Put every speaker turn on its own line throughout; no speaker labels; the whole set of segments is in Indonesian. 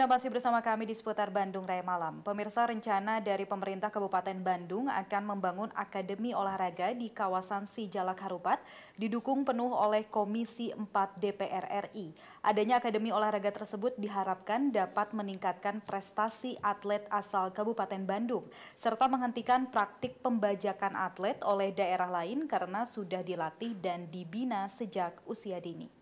Nah, masih bersama kami di seputar Bandung Raya Malam. Pemirsa rencana dari pemerintah Kabupaten Bandung akan membangun akademi olahraga di kawasan Sijalak Harupat didukung penuh oleh Komisi 4 DPR RI. Adanya akademi olahraga tersebut diharapkan dapat meningkatkan prestasi atlet asal Kabupaten Bandung serta menghentikan praktik pembajakan atlet oleh daerah lain karena sudah dilatih dan dibina sejak usia dini.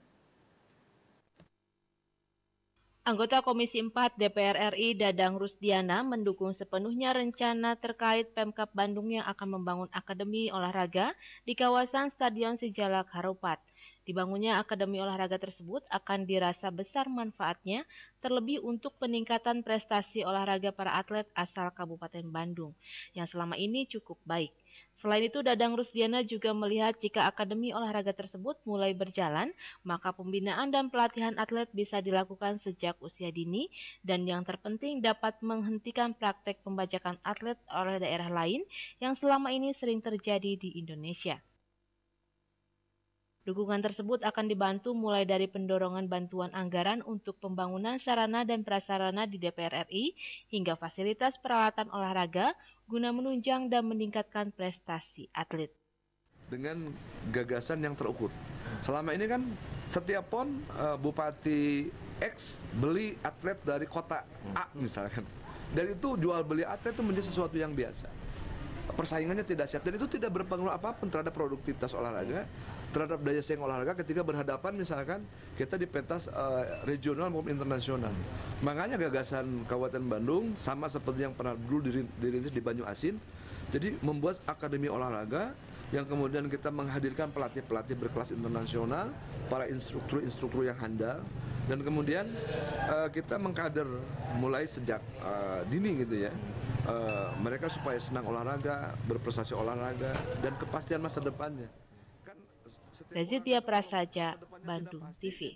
Anggota Komisi 4 DPR RI Dadang Rusdiana mendukung sepenuhnya rencana terkait Pemkap Bandung yang akan membangun Akademi Olahraga di kawasan Stadion Sejalak Harupat. Dibangunnya Akademi Olahraga tersebut akan dirasa besar manfaatnya, terlebih untuk peningkatan prestasi olahraga para atlet asal Kabupaten Bandung yang selama ini cukup baik. Selain itu, Dadang Rusdiana juga melihat jika akademi olahraga tersebut mulai berjalan, maka pembinaan dan pelatihan atlet bisa dilakukan sejak usia dini, dan yang terpenting dapat menghentikan praktek pembajakan atlet oleh daerah lain yang selama ini sering terjadi di Indonesia. Dukungan tersebut akan dibantu mulai dari pendorongan bantuan anggaran untuk pembangunan sarana dan prasarana di DPR RI hingga fasilitas peralatan olahraga guna menunjang dan meningkatkan prestasi atlet.
Dengan gagasan yang terukur. Selama ini kan setiap pon eh, bupati X beli atlet dari kota A misalkan. Dan itu jual beli atlet itu menjadi sesuatu yang biasa persaingannya tidak sehat dan itu tidak berpengaruh apapun terhadap produktivitas olahraga terhadap daya saing olahraga ketika berhadapan misalkan kita di pentas uh, regional maupun internasional makanya gagasan Kabupaten Bandung sama seperti yang pernah dulu dirintis di Banyu Asin jadi membuat akademi olahraga yang kemudian kita menghadirkan pelatih-pelatih berkelas internasional, para instruktur-instruktur yang handal, dan kemudian uh, kita mengkader mulai sejak uh, dini gitu ya. Eh, mereka supaya senang olahraga, berprestasi olahraga, dan kepastian masa depannya. Kan,
Prasaja, Bandung TV.